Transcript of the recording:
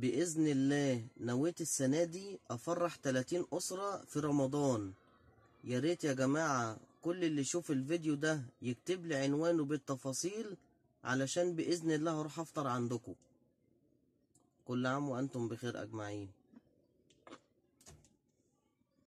بإذن الله نويت السنة دي أفرح 30 أسرة في رمضان يا ريت يا جماعة كل اللي يشوف الفيديو ده يكتب لي عنوانه بالتفاصيل علشان بإذن الله هروح أفطر عندكم كل عام وأنتم بخير أجمعين